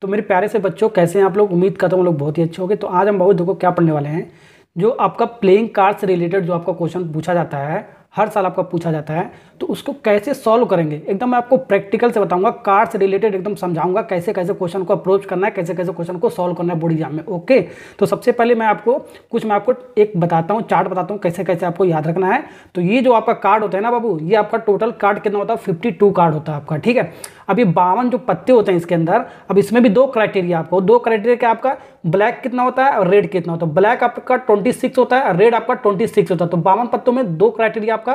तो मेरे प्यारे से बच्चों कैसे हैं आप लोग उम्मीद करता हूँ लोग बहुत ही अच्छे होंगे तो आज हम बहुत देखो क्या पढ़ने वाले हैं जो आपका प्लेइंग कार्ड से रिलेटेड जो आपका क्वेश्चन पूछा जाता है हर साल आपका पूछा जाता है तो उसको कैसे सॉल्व करेंगे एकदम मैं आपको प्रैक्टिकल से बताऊंगा कार्ड से रिलेटेड एकदम समझाऊंगा कैसे कैसे क्वेश्चन को अप्रोच करना है कैसे कैसे क्वेश्चन को सॉल्व करना है बोर्ड एग्जाम में ओके तो सबसे पहले मैं आपको कुछ मैं आपको एक बताता हूँ चार्ट बताता हूँ कैसे कैसे आपको याद रखना है तो ये जो आपका कार्ड होता है ना बाबू ये आपका टोटल कार्ड कितना होता है फिफ्टी कार्ड होता है आपका ठीक है अब ये बावन जो पत्ते होते हैं इसके अंदर अब इसमें भी दो क्राइटेरिया आपको दो क्राइटेरिया क्या आपका ब्लैक कितना होता है और रेड कितना होता है ब्लैक आपका ट्वेंटी सिक्स होता है और रेड आपका ट्वेंटी सिक्स होता है तो बावन पत्तों में दो क्राइटेरिया आपका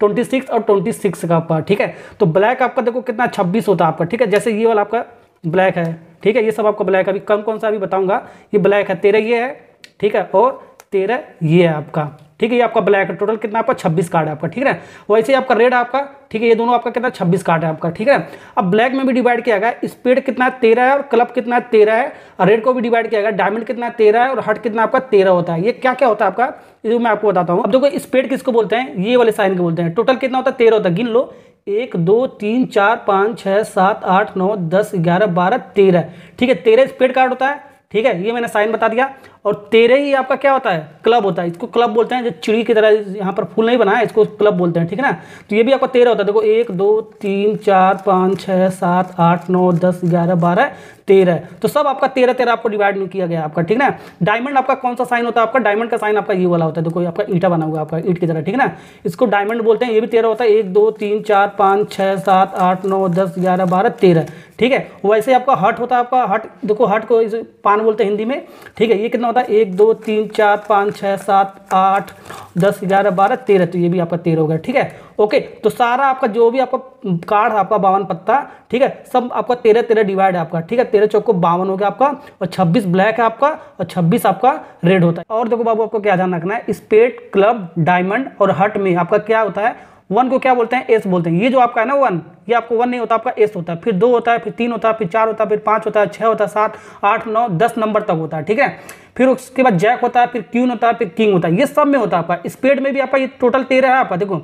ट्वेंटी सिक्स और ट्वेंटी सिक्स का आपका ठीक है तो ब्लैक आपका देखो कितना छब्बीस होता है आपका ठीक है जैसे ये वाला आपका ब्लैक है ठीक है ये सब आपका ब्लैक अभी कम कौन सा अभी बताऊंगा ये ब्लैक है तेरह ये है ठीक है और तेरह ये है आपका ठीक है ये आपका ब्लैक है टोटल कितना आपका छब्बीस कार्ड है आपका ठीक है वैसे ही आपका रेड आपका ठीक है ये दोनों आपका कितना छब्बीस कार्ड है आपका ठीक है अब ब्लैक में भी डिवाइड किया गया स्पेड कितना तेरह है और क्लब कितना तेरह है और रेड को भी डिवाइड किया गया डायमंड कितना तेरह है और हट कितना आपका तेरह होता है ये क्या क्या होता है आपका ये मैं आपको बताता हूँ अब देखो स्पेड किसको बोलते हैं ये वाले साइन के बोलते हैं टोटल कितना होता है तेरह होता है गिन लो एक दो तीन चार पाँच छः सात आठ नौ दस ग्यारह बारह तेरह ठीक है तेरह स्पेड कार्ड होता है ठीक है ये मैंने साइन बता दिया और तेरह ही आपका क्या होता है क्लब होता है इसको क्लब बोलते हैं जो चिड़ी की तरह यहाँ पर फूल नहीं बना है इसको क्लब बोलते हैं ठीक है ना तो ये भी आपका तेरह होता है देखो एक दो तीन चार पाँच छः सात आठ नौ दस ग्यारह बारह तेरह तो सब आपका तेरह तेरह आपको डिवाइड नहीं किया गया आपका ठीक ना डायमंड आपका कौन सा साइन होता है आपका डायमंड का साइन आपका ये वाला होता है देखो आपका ईटा बना हुआ आपका ईट की तरह ठीक है ना इसको डायमंड बोलते हैं ये भी तेरह होता है एक दो तीन चार पाँच छः सात आठ नौ दस ग्यारह बारह तेरह ठीक है वैसे आपका हट होता है आपका हट देखो हट को पान बोलते हैं हिंदी में ठीक है ये कितना होता है एक दो तीन चार पाँच छः सात आठ दस ग्यारह बारह तेरह तो ये भी आपका तेरह हो गया ठीक है ओके तो सारा आपका जो भी आपका कार्ड आपका बावन पत्ता ठीक है सब आपका तेरह तेरह डिवाइड है आपका ठीक है तेरह चौको बावन हो गया आपका और छब्बीस ब्लैक है आपका और छब्बीस आपका रेड होता है और देखो बाबू आपको क्या ध्यान रखना है स्पेट क्लब डायमंड और हट में आपका क्या होता है वन को क्या बोलते हैं एस बोलते हैं ये जो आपका है ना वन ये आपको वन नहीं होता आपका एस होता है फिर दो होता है फिर तीन होता है फिर चार होता है फिर पांच होता है छह होता है सात आठ नौ दस नंबर तक होता है ठीक है फिर उसके बाद जैक होता है फिर क्यून होता है फिर किंग होता है ये सब में होता है आपका स्पेड में भी आपका ये टोटल तेरह है आपका देखो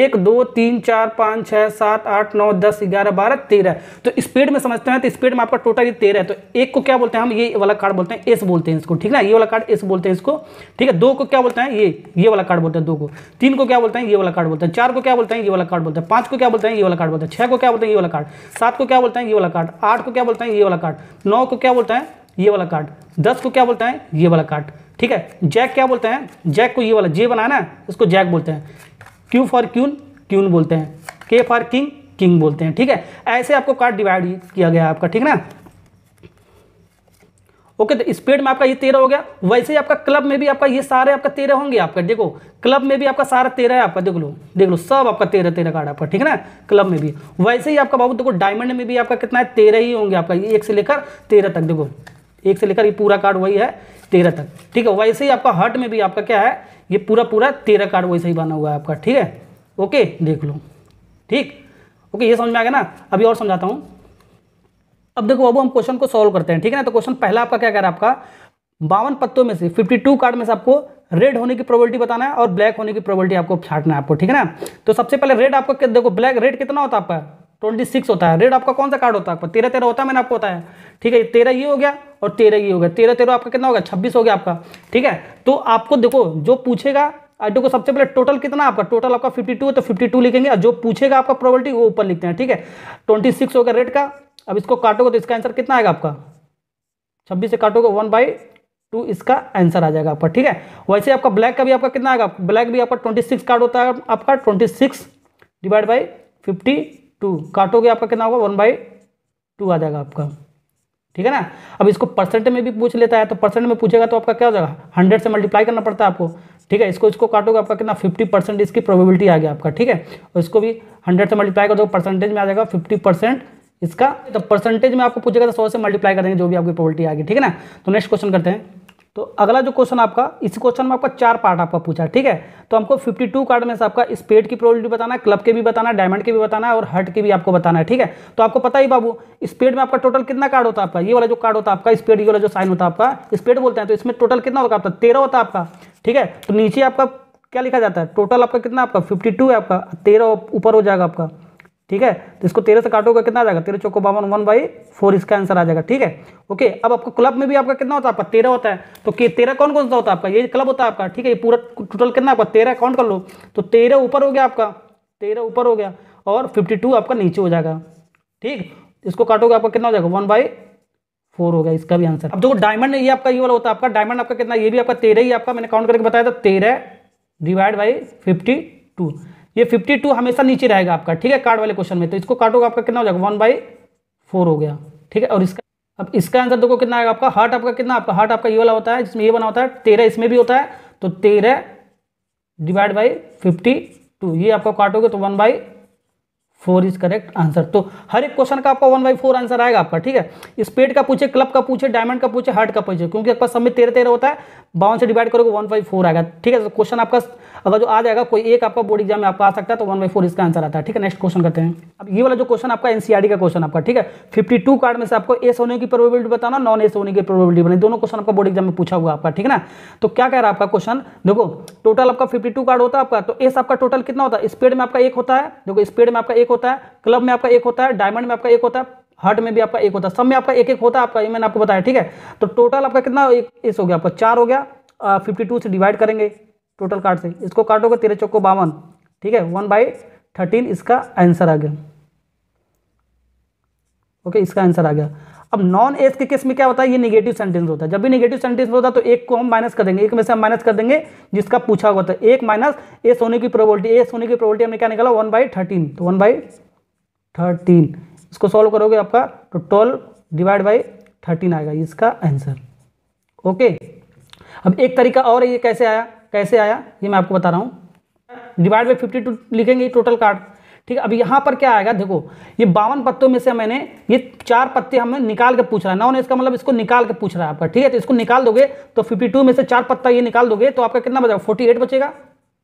एक दो तीन चार पाँच छः सात आठ नौ दस ग्यारह बारह तेरह तो स्पेड में समझते हैं तो स्पेड में आपका टोटल ये तेरह है तो एक को क्या बोलते हैं हम ये वाला कार्ड बोलते हैं एस बोलते हैं इसको ठीक है ये वाला कार्ड एस बोलते हैं इसको ठीक है दो को क्या बोलते हैं ये ये वाला कार्ड बोलते हैं दो को तीन को क्या बोलते हैं ये वाला कार्ड बोलते हैं चार को क्या बोलते हैं ये वाला कार्ड बोलते हैं पांच को क्या बोलते हैं ये वाला कार्ड बोलते हैं छह को क्या बोलते हैं ये वाला कार्ड सात को क्या बोलते हैं ये वाला कार्ड आठ को क्या बोलते हैं ये वाला कार्ड नौ को क्या बोलते हैं ये वाला कार्ड दस को क्या बोलते हैं ये वाला कार्ड ठीक है जैक क्या बोलते हैं जैक को ये वाला जे बनाया ना उसको जैक बोलते हैं क्यू फॉर क्यून क्यून बोलते हैं के फॉर किंग किंग बोलते हैं ठीक है ऐसे आपको कार्ड डिवाइड किया गया आपका ठीक ना ओके तो स्पेड में आपका ये तेरह हो गया वैसे ही आपका क्लब में भी आपका ये सारे आपका तेरह होंगे आपका देखो क्लब में भी आपका सारा तेरह है आपका देख लो देख लो सब आपका तेरह तेरह कार्ड आपका ठीक है ना क्लब में भी वैसे ही आपका बाबू देखो डायमंड में भी आपका कितना है तेरह ही होंगे आपका एक से लेकर तेरह तक देखो एक से लेकर ये पूरा कार्ड वही है तेरह तक ठीक है वैसे ही आपका हट में भी आपका क्या है ये पूरा पूरा तेरह कार्ड वैसे ही बना हुआ है आपका ठीक है ओके देख लो ठीक ओके ये समझ में आ गया ना अभी और समझाता हूँ अब देखो अब हम क्वेश्चन को सॉल्व करते हैं ठीक है ना तो क्वेश्चन पहला आपका क्या कह रहा है आपका बावन पत्तों में से 52 कार्ड में से आपको रेड होने की प्रोबेबिलिटी बताना है और ब्लैक होने की प्रोबेबिलिटी आपको छाटना है आपको ठीक है ना तो सबसे पहले रेड आपका देखो ब्लैक रेड कितना होता है आपका ट्वेंटी सिक्स होता है रेड आपका कौन सा कार्ड होता है आपका तेरह तेरह होता है मैंने आपको बताया ठीक है तेरह ये हो गया और तेरह ये हो गया तेरह तेरह आपका कितना हो गया छब्बीस हो गया आपका ठीक है तो आपको देखो जो पूछेगा देखो सबसे पहले टोटल कितना आपका टोटल आपका फिफ्टी है तो टू लिखेंगे जो पूछेगा आपका प्रोबेबिलिटी वो ऊपर लिखते हैं ठीक है 26 होगा रेड का अब इसको काटोगे तो इसका आंसर कितना आएगा आपका छब्बीस से काटोगे वन बाई टू इसका आंसर आ जाएगा आपका ठीक है वैसे आपका ब्लैक का भी आपका कितना आएगा ब्लैक भी आपका ट्वेंटी सिक्स कार्ड होता है आपका twenty six divide by fifty two काटोगे आपका कितना होगा वन बाई टू आ जाएगा आपका ठीक है ना अब इसको परसेंट में भी पूछ लेता है तो परसेंट में पूछेगा तो आपका क्या हो जाएगा हंड्रेड से मल्टीप्लाई करना पड़ता है आपको ठीक है इसको इसको काटोगे आपका कितना फिफ्टी परसेंट इसकी प्रोबेबिलिटी आ गया आपका ठीक है और इसको भी हंड्रेड से मल्टीप्लाई कर दो परसेंटेज में आ जाएगा फिफ्टी परसेंट इसका तो परसेंटेज में आपको पूछेगा तो सौ से मल्टीप्लाई करेंगे जो भी आपकी प्रोबेबिलिटी आ गई ठीक है ना तो नेक्स्ट क्वेश्चन करते हैं तो अगला जो क्वेश्चन आपका इस क्वेश्चन में आपका चार पार्ट आपका पूछा ठीक है तो हमको 52 कार्ड में से आपका स्पेड की प्रोबेबिलिटी बताना है क्लब के भी बताना है डायमंड के भी बताना है और हर्ट के भी आपको बताना है ठीक है तो आपको पता ही बाबू स्पेड में आपका टोटल कितना कार्ड होता है आपका ये वाला जो कार्ड होता है आपका स्पेड ये वाला जो साइन होता है आपका स्पेड बोलते हैं तो इसमें टोटल कितना होगा आपका तेरह होता है आपका ठीक है तो नीचे आपका क्या लिखा जाता है टोटल आपका कितना आपका फिफ्टी है आपका तेरह ऊपर हो जाएगा आपका ठीक है तो इसको तेरह से काटोगे कितना आ जाएगा तेरह चौको बावन वन बाई फोर इसका आंसर आ जाएगा ठीक है ओके अब आपका क्लब में भी आपका कितना होता है आपका तेरह होता है तो तेरह कौन कौन सा होता है आपका ये क्लब होता है आपका ठीक है ये पूरा टोटल कितना आपका तेरह काउंट कर लो तो तेरह ऊपर हो गया आपका तेरह ऊपर हो गया और फिफ्टी टू आपका नीचे हो जाएगा ठीक इसको काटोगे आपका कितना हो जाएगा वन बाई फोर हो गया इसका भी आंसर अब देखो डायमंड ये आपका ये वाला होता है आपका डायमंड आपका कितना ये भी आपका तेरह ही आपका मैंने काउंट करके बताया था तेरह डिवाइड बाई फिफ्टी टू ये 52 हमेशा नीचे रहेगा आपका ठीक है कार्ड वाले क्वेश्चन में तो इसको काटोगे आपका कितना हो जाएगा वन बाई फोर हो गया ठीक है और इसका अब इसका आंसर देखो कितना आएगा आपका हार्ट आपका कितना आपका हार्ट आपका ये वाला होता है जिसमें ये बना होता है तेरह इसमें भी होता है तो तेरह डिवाइड बाई फिफ्टी टू ये आपको काटोगे तो one by four is correct answer तो हर एक क्वेश्चन का आपका वन बाई फोर आंसर आएगा आपका ठीक है इस का पूछे क्लब का पूछे डायमंड का पूछे हार्ट का पूछे क्योंकि आपका सब में तेरह तेरह होता है बावन से डिवाइड करोगे वन बाई फोर आएगा ठीक है तो क्वेश्चन आपका अगर जो आ जाएगा कोई एक आपका बोर्ड एग्जाम में आपका आ सकता है तो वन बाई फोर इसका आंसर आता है ठीक है नेक्स्ट क्वेश्चन करते हैं अब ये वाला जो क्वेश्चन आपका एनसीआर e का क्वेश्चन आपका ठीक है फिफ्टी टू कार्ड में से आपको एस होने की प्रोबेबिलिटी बताना नॉन एस होने की प्रोबेबिलिटी बनाई दोनों क्वेश्चन आपका बोर्ड एग्जाम में पूछा हुआ आपका ठीक है ना तो क्या कह रहा है आपका क्वेश्चन देखो टोटल आपका फिफ्टी कार्ड होता है आपका तो एस आपका टोटल कितना होता है स्पीड में आपका एक होता है देखो स्पीड में आपका एक होता है क्लब में आपका एक होता है डायमंड में आपका एक होता है हर्ट में भी आपका एक होता है सब में आपका एक एक होता है आपका ये मैंने आपको बताया ठीक है तो टोटल आपका कितना एक इस हो गया आपका चार हो गया फिफ्टी टू से डिवाइड करेंगे टोटल कार्ड से इसको काटोगे तेरह चौको बावन ठीक है वन बाई थर्टीन इसका आंसर आ गया ओके इसका आंसर आ गया अब नॉन एस के केस में क्या होता है ये निगेटिव सेंटेंस होता है जब भी निगेटिव सेंटेंस होता है तो एक को हम माइनस कर देंगे एक में से हम माइनस कर देंगे जिसका पूछा हुआ था एक माइनस एस होने की प्रोबलिटी एस होने की प्रोबलिटी हमने क्या निकाला वन बाई थर्टीन तो वन बाई थर्टीन इसको सॉल्व करोगे आपका तो ट्वेल्व डिवाइड बाई थर्टीन आएगा इसका आंसर ओके अब एक तरीका और ये कैसे आया कैसे आया ये मैं आपको बता रहा हूँ डिवाइड बाई फिफ्टी टू लिखेंगे टोटल कार्ड ठीक है अब यहाँ पर क्या आएगा देखो ये बावन पत्तों में से मैंने ये चार पत्ते हमें निकाल के पूछ रहा है ना उन्हें इसका मतलब इसको निकाल के पूछ रहा है आपका ठीक है तो इसको निकाल दोगे तो फिफ्टी में से चार पत्ता ये निकाल दोगे तो आपका कितना बचेगा फोर्टी बचेगा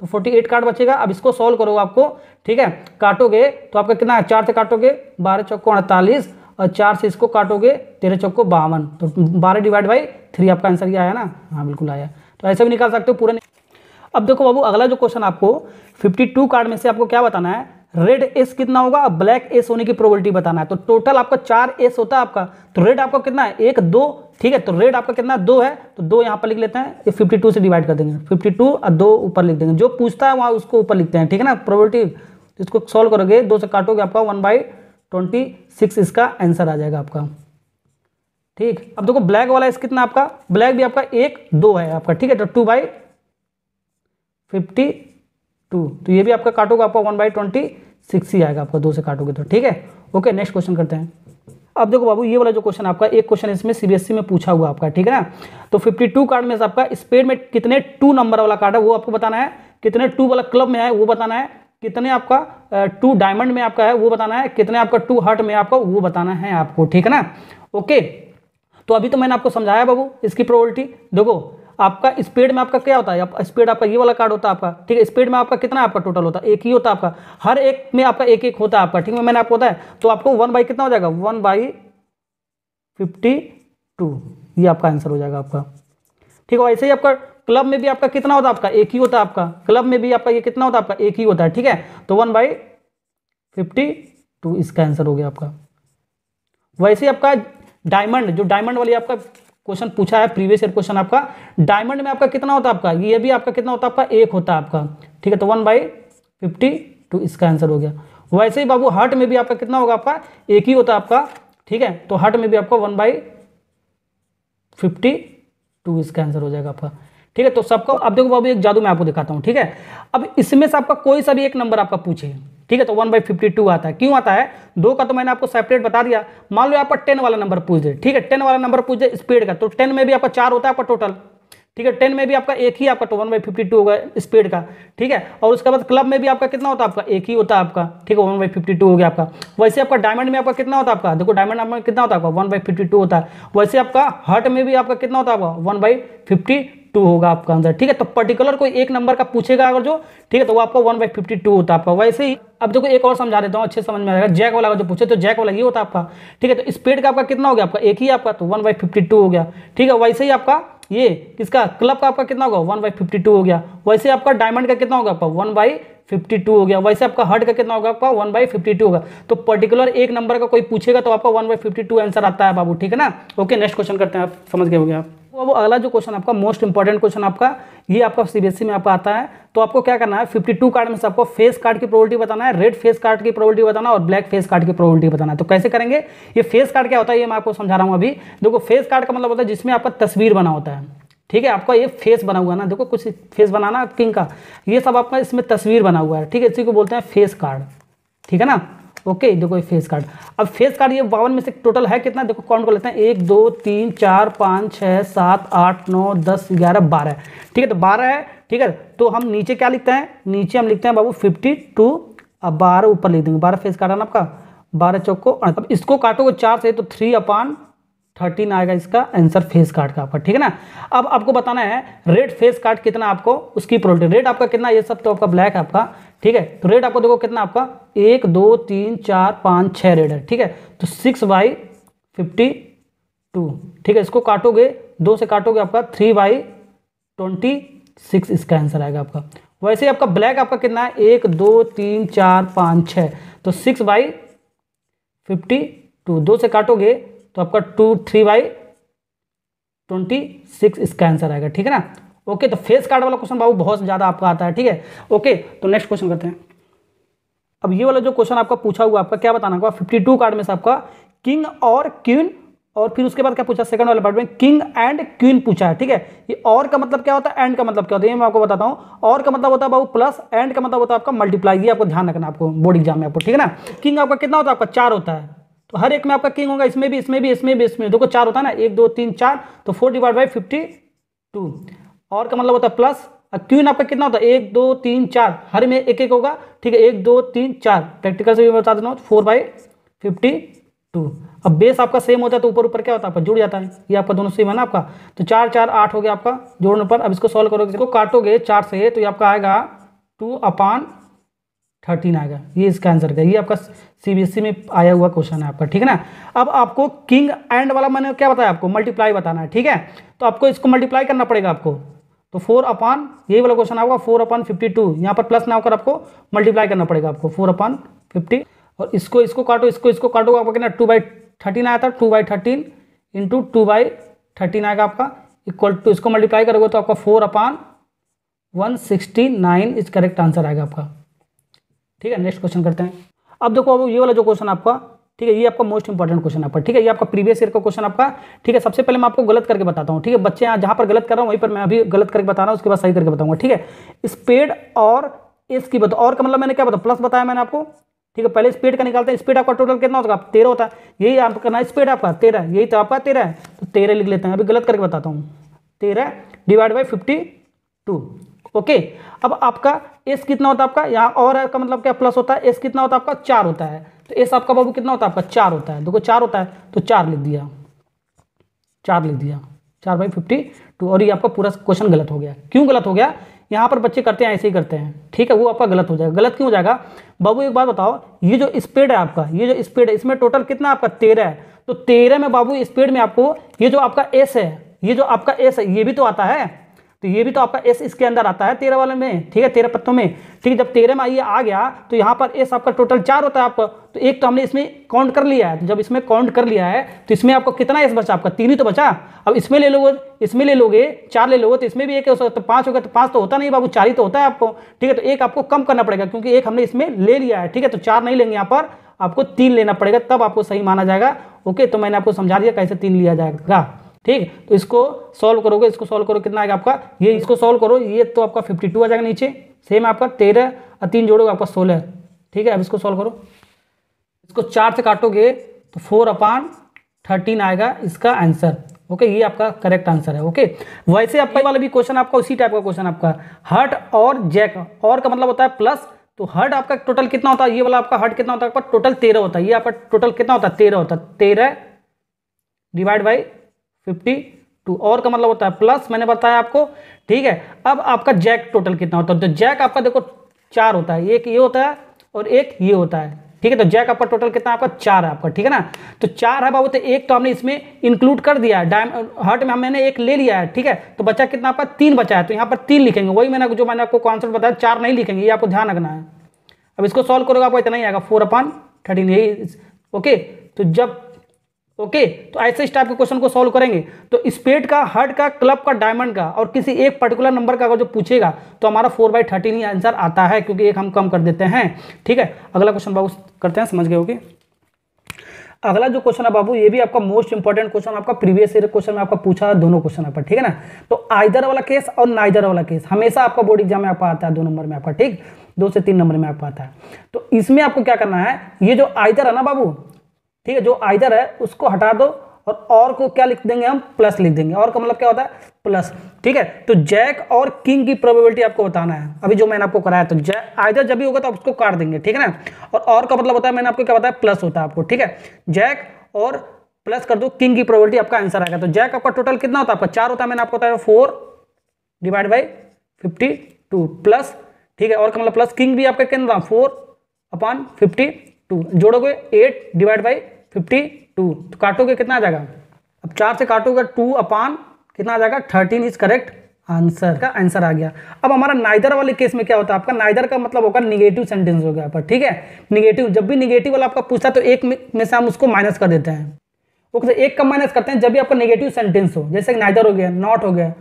तो 48 कार्ड बचेगा अब इसको सॉल्व करोगे आपको ठीक है काटोगे तो आपका कितना है चार से काटोगे बारह चौको अड़तालीस और चार से इसको काटोगे तेरह चौको बावन तो बारह डिवाइड बाई थ्री आपका आंसर ये आया ना हाँ बिल्कुल आया तो ऐसे भी निकाल सकते हो पूरा अब देखो बाबू अगला जो क्वेश्चन आपको 52 कार्ड में से आपको क्या बताना है रेड एस कितना होगा ब्लैक एस होने की प्रोबेबिलिटी बताना है तो टोटल आपका चार एस होता है आपका तो रेड आपका कितना है एक दो ठीक है तो रेड आपका कितना दो है तो दो यहाँ पर लिख लेते हैं ये 52 से डिवाइड कर देंगे 52 और दो ऊपर लिख देंगे जो पूछता है वहाँ उसको ऊपर लिखते हैं ठीक है ना प्रोबेबिलिटी इसको सॉल्व करोगे दो से काटोगे आपका वन बाई ट्वेंटी सिक्स इसका आंसर आ जाएगा आपका ठीक अब देखो ब्लैक वाला इस कितना आपका ब्लैक भी आपका एक दो है आपका ठीक है तो टू बाई फिफ्टी टू तो ये भी आपका काटोगे आपका वन बाई ट्वेंटी सिक्स ही आएगा आपका दो से काटोगे तो ठीक है ओके नेक्स्ट क्वेश्चन करते हैं अब देखो बाबू ये वाला जो क्वेश्चन आपका एक क्वेश्चन इसमें सीबीएसई e में पूछा हुआ आपका ठीक है ना तो टू कार्ड में से आपका स्पेड में कितने टू नंबर वाला कार्ड है वो आपको बताना है कितने टू वाला क्लब में है वो बताना है कितने आपका टू डायमंड में आपका है वो बताना है कितने आपका टू हर्ट में आपका वो बताना है आपको ठीक है ना ओके तो अभी तो मैंने आपको समझाया बाबू इसकी प्रोबेबिलिटी देखो आपका स्पीड में आपका क्या होता है स्पीड आपका ये वाला कार्ड होता है आपका ठीक है स्पीड में आपका कितना आपका टोटल होता है एक ही होता है आपका हर एक में आपका एक एक होता है आपका ठीक है मैंने आपको बताया तो आपको वन बाई कितना हो जाएगा वन बाई फिफ्टी टू ये आपका आंसर हो जाएगा आपका ठीक है ऐसे ही आपका क्लब में भी आपका कितना होता है आपका एक ही होता है आपका क्लब में भी आपका ये कितना होता है आपका एक ही होता है ठीक है तो वन बाई फिफ्टी टू इसका आंसर हो गया आपका वैसे आपका डायमंड जो डायमंड वाली आपका क्वेश्चन पूछा है प्रीवियस ईयर क्वेश्चन आपका डायमंड में आपका कितना होता है आपका ये भी आपका कितना होता है आपका एक होता है आपका ठीक है तो वन बाई फिफ्टी टू इसका आंसर हो गया वैसे ही बाबू हर्ट में भी आपका कितना होगा आपका एक ही होता है आपका ठीक है तो हर्ट में भी आपका वन बाई फिफ्टी टू इसका आंसर हो जाएगा आपका ठीक है तो सबको अब देखो बाबू एक जादू मैं आपको दिखाता हूँ ठीक है अब इसमें से आपका कोई सा भी एक नंबर आपका पूछे ठीक है तो वन बाई फिफ्टी टू आता है क्यों आता है दो का तो मैंने आपको सेपरेट बता दिया मान लो आपका टेन वाला नंबर पूछ दे ठीक है टेन वाला नंबर पूछ दे स्पीड का तो टेन में भी आपका चार होता है आपका टोटल ठीक है टेन में भी आपका एक ही आपका तो वन बाई फिफ्टी टू होगा स्पीड का ठीक है और उसके बाद क्लब में भी आपका कितना होता है आपका एक ही होता है आपका ठीक है वन बाई फिफ्टी टू हो गया आपका वैसे आपका डायमंड में आपका कितना होता है आपका देखो डायमंड कितना होता है आपका वन बाई फिफ्टी टू होता है वैसे आपका हर्ट में भी आपका कितना होता है आपका वन बाई फिफ्टी टू होगा आपका आंसर ठीक है तो पर्टिकुलर कोई एक नंबर का पूछेगा अगर जो ठीक है तो वो आपका वन बाई फिफ्टी टू होता है आपका वैसे ही अब देखो एक और समझा देता हूँ अच्छे समझ में आएगा जैक वाला जो पूछे तो जैक वाला ही होता आपका ठीक है तो स्पीड का आपका कितना हो गया आपका एक ही आपका तो वन बाई फिफ्टी टू हो गया ठीक है वैसे ही आपका ये किसका क्लब का आपका कितना होगा वन बाई फिफ्टी टू हो गया वैसे आपका डायमंड का कितना होगा आपका वन बाई फिफ्टी टू हो गया वैसे आपका हर्ट का कितना होगा आपका वन बाई फिफ्टी टू होगा तो पर्टिकुलर एक नंबर का कोई पूछेगा तो आपका one by fifty two answer आता है बाबू ठीक है ना ओके नेक्स्ट क्वेश्चन करते हैं आप समझ गए हो गया आप तो अब अगला जो क्वेश्चन आपका मोस्ट इंपॉर्टेंट क्वेश्चन आपका ये आपका सीबीएसई में आपका आता है तो आपको क्या करना है 52 कार्ड में से आपको फेस कार्ड की प्रोबेबिलिटी बताना है रेड फेस कार्ड की प्रोबेबिलिटी बताना और ब्लैक फेस कार्ड की प्रोबेबिलिटी बताना है तो कैसे करेंगे ये फेस कार्ड क्या होता है ये मैं आपको समझा रहा हूँ अभी देखो फेस कार्ड का मतलब होता है जिसमें आपका तस्वीर बना होता है ठीक है आपका ये फेस बना हुआ ना देखो कुछ फेस बनाना किंग का ये सब आपका इसमें तस्वीर बना हुआ है ठीक है इसी को बोलते हैं फेस कार्ड ठीक है ना ओके देखो ये फेस कार्ड अब फेस कार्ड ये बावन में से टोटल है कितना देखो कौन को लेते हैं एक दो तीन चार पाँच छः सात आठ नौ दस ग्यारह बारह ठीक है तो बारह है ठीक है तो हम नीचे क्या लिखते हैं नीचे हम लिखते हैं बाबू फिफ्टी टू अब बारह ऊपर लिख देंगे बारह फेस कार्ड है ना आपका बारह चौक को अब इसको काटोगे चार से तो थ्री अपान थर्टीन आएगा इसका आंसर फेस कार्ड का आपका ठीक है ना अब आपको बताना है रेड फेस कार्ड कितना आपको उसकी प्रोल्टी रेड आपका कितना ये सब तो आपका ब्लैक है आपका ठीक है तो रेड आपको देखो कितना आपका एक दो तीन चार पाँच छः रेड है ठीक है तो सिक्स बाई फिफ्टी टू ठीक है इसको काटोगे दो से काटोगे आपका थ्री बाई ट्वेंटी सिक्स इसका आंसर आएगा आपका वैसे ही आपका ब्लैक आपका कितना है एक दो तीन चार पाँच छः तो सिक्स बाई फिफ्टी टू दो से काटोगे तो आपका two three by twenty six इसका आंसर आएगा ठीक है ना ओके तो फेस कार्ड वाला क्वेश्चन बाबू बहुत ज़्यादा आपका आता है ठीक है ओके तो नेक्स्ट क्वेश्चन करते हैं अब ये वाला जो क्वेश्चन आपका पूछा हुआ आपका क्या बताना होगा फिफ्टी टू कार्ड में से आपका किंग और क्वीन और फिर उसके बाद क्या पूछा सेकंड वाले पार्ट में किंग एंड क्वीन पूछा है ठीक है ये और का मतलब क्या होता है एंड का मतलब क्या होता है ये मैं आपको बताता हूँ और का मतलब होता है बाबू प्लस एंड का मतलब होता है आपका मल्टीप्लाई ये आपको ध्यान रखना आपको बोर्ड एग्जाम में आपको ठीक है ना किंग आपका कितना होता है आपका चार होता है तो हर एक में आपका किंग होगा इसमें भी इसमें भी इसमें भी इसमें देखो चार होता है ना एक दो तीन चार तो four divide by fifty two और का मतलब होता है प्लस क्वीन आपका कितना होता है एक दो तीन चार हर में एक एक होगा ठीक है एक दो तीन चार प्रैक्टिकल से भी बता देता हूँ फोर बाई फिफ्टी टू अब बेस आपका सेम होता है तो ऊपर ऊपर क्या होता है आपका जुड़ जाता है ये आपका दोनों सेम है ना आपका तो चार चार आठ हो गया आपका जोड़ने पर अब इसको सॉल्व करोगे इसको काटोगे चार से तो ये आपका आएगा टू अपान थर्टीन आएगा ये इसका आंसर का ये आपका सीबीएसई e में आया हुआ क्वेश्चन है आपका ठीक है ना अब आपको किंग एंड वाला मैंने क्या बताया आपको मल्टीप्लाई बताना है ठीक है तो आपको इसको मल्टीप्लाई करना पड़ेगा आपको तो फोर अपॉन यही वाला क्वेश्चन आएगा फोर अपॉन फिफ्टी टू यहाँ पर प्लस ना होकर आपको मल्टीप्लाई करना पड़ेगा आपको फोर अपॉन फिफ्टी और इसको इसको काटो इसको इसको काटो आपका कितना टू बाई थर्टीन आया था two by thirteen into two by thirteen आएगा आपका इक्वल टू इसको मल्टीप्लाई करोगे तो आपका four upon one sixty nine is correct answer आएगा आपका ठीक है नेक्स्ट क्वेश्चन करते हैं अब देखो अब ये वाला जो क्वेश्चन आपका ठीक है ये आपका मोस्ट इंपॉर्टेंट क्वेश्चन आपका ठीक है ये आपका प्रीवियस ईयर का क्वेश्चन आपका ठीक है सबसे पहले मैं आपको गलत करके बताता हूँ ठीक है बच्चे यहाँ जहाँ पर गलत कर रहा हूँ वहीं पर मैं अभी गलत करके बता रहा हूँ उसके बाद सही करके बताऊँगा ठीक है स्पेड और एस की बताओ और का मतलब मैंने क्या बताया प्लस बताया मैंने आपको ठीक है पहले स्पीड का निकालते हैं स्पीड आपका टोटल कितना होगा तेरह होता है यही आप करना है स्पीड आपका तेरह यही तो आपका तेरह है तो तेरह लिख लेते हैं अभी गलत करके बताता हूँ तेरह divide by fifty two okay अब आपका एस कितना होता है आपका यहाँ और का मतलब क्या प्लस होता है एस कितना होता है आपका चार होता है तो एस आपका बाबू कितना होता है आपका चार होता है देखो चार होता है तो चार लिख दिया चार लिख दिया चार बाई फिफ्टी टू और ये आपका पूरा क्वेश्चन गलत हो गया क्यों गलत हो गया यहाँ पर बच्चे करते हैं ऐसे ही करते हैं ठीक है वो आपका गलत हो जाएगा गलत क्यों हो जाएगा बाबू एक बात बताओ ये जो स्पीड है आपका ये जो स्पीड है इसमें टोटल कितना आपका तेरह है तो तेरह में बाबू स्पीड में आपको ये जो आपका एस है ये जो आपका एस है ये भी तो आता है तो ये भी तो आपका एस इसके अंदर आता है तेरह वाले में ठीक है तेरह पत्तों में ठीक है जब तेरह में आइए आ गया तो यहाँ पर एस आपका टोटल चार होता है आपको तो एक तो हमने इसमें काउंट कर लिया है तो जब इसमें काउंट कर लिया है तो इसमें आपको कितना एस बचा आपका तीन ही तो बचा अब इसमें ले लोगे इसमें ले लोगे चार ले लोगे तो इसमें भी एक हो सकता तो पाँच गया तो पाँच तो होता नहीं बाबू चार ही तो होता है आपको ठीक है तो एक आपको कम करना पड़ेगा क्योंकि एक हमने इसमें ले लिया है ठीक है तो चार नहीं लेंगे यहाँ पर आपको तीन लेना पड़ेगा तब आपको सही माना जाएगा ओके तो मैंने आपको समझा दिया कैसे तीन लिया जाएगा ठीक तो इसको सॉल्व करोगे इसको सॉल्व करो कितना आएगा आपका ये इसको सॉल्व करो ये तो आपका फिफ्टी टू आ जाएगा नीचे सेम आपका तेरह और तीन जोड़ोगे आपका सोलह ठीक है अब इसको सॉल्व करो इसको चार से काटोगे तो फोर अपान थर्टीन आएगा इसका आंसर ओके ये आपका करेक्ट आंसर है ओके वैसे आपका वाला भी क्वेश्चन आपका उसी टाइप का क्वेश्चन आपका हट और जैक और का मतलब होता है प्लस तो हर्ट आपका टोटल कितना होता है ये वाला आपका हर्ट कितना होता है आपका टोटल तेरह होता है ये आपका टोटल कितना होता है तेरह होता है तेरह डिवाइड बाई फिफ्टी टू और का मतलब होता है प्लस मैंने बताया आपको ठीक है अब आपका जैक टोटल कितना होता है तो जैक आपका देखो चार होता है एक ये होता है और एक ये होता है ठीक है तो जैक आपका टोटल कितना आपका चार है आपका ठीक है ना तो चार है बाबू तो एक तो हमने इसमें इंक्लूड कर दिया है डायम हर्ट में हमने एक ले लिया है ठीक है तो बच्चा कितना आपका तीन बचा है तो यहाँ पर तीन लिखेंगे वही मैंने जो मैंने आपको कॉन्सेप्ट बताया चार नहीं लिखेंगे ये आपको ध्यान रखना है अब इसको सॉल्व करोगे आपको इतना ही आएगा फोर अपान थर्टीन यही ओके तो जब ओके तो ऐसे इस टाइप के क्वेश्चन को सॉल्व करेंगे तो स्पेड का हर्ट का क्लब का डायमंड का और किसी एक पर्टिकुलर नंबर का अगर जो पूछेगा तो हमारा फोर बाई थर्टीन ही आंसर आता है क्योंकि एक हम कम कर देते हैं ठीक है अगला क्वेश्चन बाबू करते हैं समझ गए ओके अगला जो क्वेश्चन है बाबू ये भी आपका मोस्ट इंपॉर्टेंट क्वेश्चन आपका प्रीवियस ईयर क्वेश्चन में आपका पूछा है दोनों क्वेश्चन आपका ठीक है ना तो आइदर वाला केस और नाइदर वाला केस हमेशा आपका बोर्ड एग्जाम में आपका आता है दो नंबर में आपका ठीक दो से तीन नंबर में आपका आता है तो इसमें आपको क्या करना है ये जो आइदर है ना बाबू ठीक है जो आइदर है उसको हटा दो और और को क्या लिख देंगे हम प्लस लिख देंगे और का मतलब क्या होता है प्लस ठीक है तो जैक और किंग की प्रोबेबिलिटी आपको बताना है अभी जो मैंने आपको कराया तो जैक आइदर जब भी होगा तो आप उसको काट देंगे ठीक है ना और और का मतलब होता है मैंने आपको क्या बताया प्लस होता है आपको ठीक है जैक और प्लस कर दो किंग की प्रोबेबिलिटी आपका आंसर आएगा तो जैक आपका टोटल कितना होता है आपका चार होता है मैंने आपको बताया four divide by fifty two plus ठीक है और का मतलब प्लस किंग भी आपका कितना फोर अपॉन फिफ्टी टू जोड़ोगे eight divide by fifty two तो काटोगे कितना आ जाएगा अब चार से काटोगे टू अपान कितना आ जाएगा थर्टीन इज करेक्ट आंसर का आंसर आ गया अब हमारा नाइदर वाले केस में क्या होता है आपका नाइदर का मतलब होगा निगेटिव सेंटेंस हो गया पर ठीक है निगेटिव जब भी निगेटिव वाला आपका पूछता है तो एक में से हम उसको माइनस कर देते हैं ओके एक का माइनस करते हैं जब भी आपका निगेटिव सेंटेंस हो जैसे नाइदर हो गया नॉट हो गया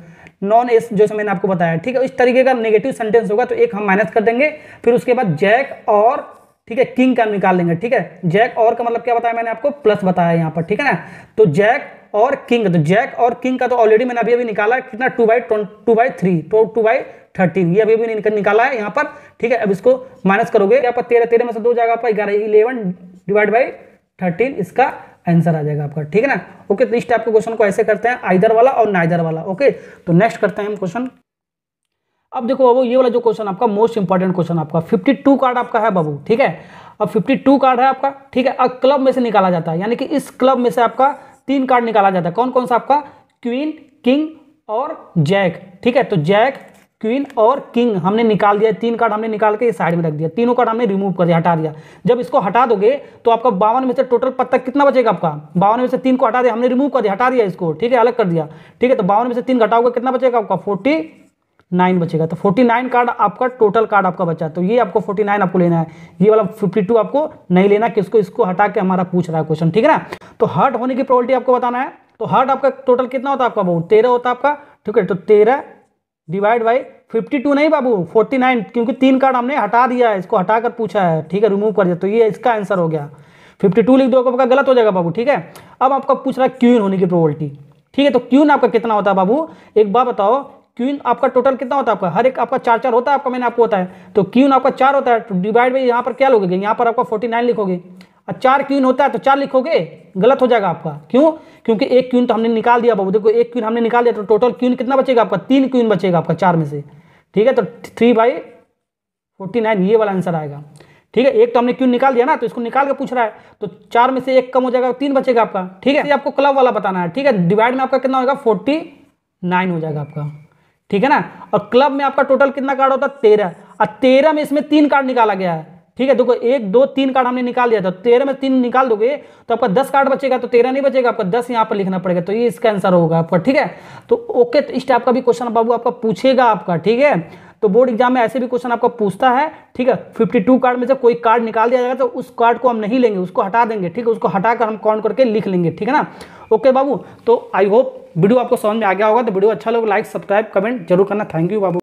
नॉन एस जैसे मैंने आपको बताया ठीक है इस तरीके का नेगेटिव सेंटेंस होगा तो एक हम माइनस कर देंगे फिर उसके बाद जैक और ठीक है किंग का निकाल लेंगे ठीक है जैक और का मतलब क्या बताया मैंने आपको प्लस बताया यहाँ पर ठीक है ना तो जैक और किंग तो जैक और किंग का तो ऑलरेडी तो मैंने अभी अभी निकाला कितना two by two by three two two by thirteen ये अभी अभी निक, निकाला है यहाँ पर ठीक है अब इसको माइनस करोगे यहाँ पर तेरह तेरह में से दो जाएगा आपका ग्यारह इलेवन डिवाइड बाई थर्टीन इसका आंसर आ जाएगा आपका ठीक है ना ओके तो इस टाइप के क्वेश्चन को ऐसे करते हैं आइदर वाला और नाइदर वाला ओके तो नेक्स्ट करते हैं हम क्वेश्चन अब देखो बाबू ये वाला जो क्वेश्चन आपका मोस्ट इंपॉर्टेंट क्वेश्चन आपका 52 कार्ड आपका है बाबू ठीक है अब 52 कार्ड है आपका ठीक है अब क्लब में से निकाला जाता है यानी कि इस क्लब में से आपका तीन कार्ड निकाला जाता है कौन कौन सा आपका क्वीन किंग और जैक ठीक है तो जैक क्वीन और किंग हमने निकाल दिया तीन कार्ड हमने निकाल के साइड में रख दिया तीनों कार्ड हमने रिमूव कर दिया हटा दिया जब इसको हटा दोगे तो आपका बावन में से टोटल पत्ता कितना बचेगा आपका बावन में से तीन को हटा दिया हमने रिमूव कर दिया हटा दिया इसको ठीक है अलग कर दिया ठीक है तो बावन में से तीन घटाओगे कितना बचेगा आपका फोर्टी नाइन बचेगा तो फोर्टी नाइन कार्ड आपका टोटल कार्ड आपका बचा तो ये आपको फोर्टी नाइन आपको लेना है ये वाला फिफ्टी टू आपको नहीं लेना किसको इसको हटा के हमारा पूछ रहा है क्वेश्चन ठीक है ना तो हर्ट होने की प्रॉबलिटी आपको बताना है तो हर्ट आपका टोटल कितना होता है आपका बाबू तेरह होता है आपका ठीक है तो तेरह डिवाइड बाई फिफ्टी टू नहीं बाबू फोर्टी नाइन क्योंकि तीन कार्ड हमने हटा दिया है इसको हटा कर पूछा है ठीक है रिमूव कर दिया तो ये इसका आंसर हो गया फिफ्टी टू लिख दो आपका गलत हो जाएगा बाबू ठीक है अब आपका पूछ रहा है क्यून होने की प्रॉबल्टी ठीक है तो क्यून आपका कितना होता है बाबू एक बार बताओ क्यून आपका टोटल कितना होता है आपका हर एक आपका चार चार होता है आपका मैंने आपको होता है तो क्यून आपका चार होता है तो डिवाइड बाई यहाँ पर क्या लोगे यहाँ पर आपका फोर्टी नाइन लिखोगे और चार क्यून होता है तो चार लिखोगे गलत हो जाएगा आपका क्यों क्योंकि एक क्यून तो हमने निकाल दिया बाबू देखो एक क्यून हमने निकाल दिया तो टोटल क्यून कितना बचेगा आपका तीन क्यून बचेगा आपका चार में से ठीक है तो थ्री बाई फोर्टी नाइन ये वाला आंसर आएगा ठीक है एक तो हमने क्यून निकाल दिया ना तो इसको निकाल के पूछ रहा है तो चार में से एक कम हो जाएगा तीन बचेगा आपका ठीक है आपको क्लब वाला बताना है ठीक है डिवाइड में आपका कितना होगा फोर्टी नाइन हो जाएगा आपका ठीक है ना और क्लब में आपका टोटल कितना कार्ड होता है तेरह और तेरह में इसमें तीन कार्ड निकाला गया है ठीक है देखो एक दो तीन कार्ड हमने निकाल दिया था तो तेरह में तीन निकाल दोगे तो आपका दस कार्ड बचेगा तो तेरह नहीं बचेगा आपका दस यहाँ पर लिखना पड़ेगा तो ये इसका आंसर होगा आपका ठीक है तो ओके तो इस टाइप का भी क्वेश्चन बाबू आपका पूछेगा आपका ठीक है तो बोर्ड एग्जाम में ऐसे भी क्वेश्चन आपका पूछता है ठीक है 52 कार्ड में से कोई कार्ड निकाल दिया जाएगा तो उस कार्ड को हम नहीं लेंगे उसको हटा देंगे ठीक है उसको हटाकर हम काउंट करके लिख लेंगे ठीक है ना ओके बाबू तो आई होप वीडियो आपको समझ में आ गया होगा तो वीडियो अच्छा लोग लाइक सब्सक्राइब कमेंट जरूर करना थैंक यू बाबू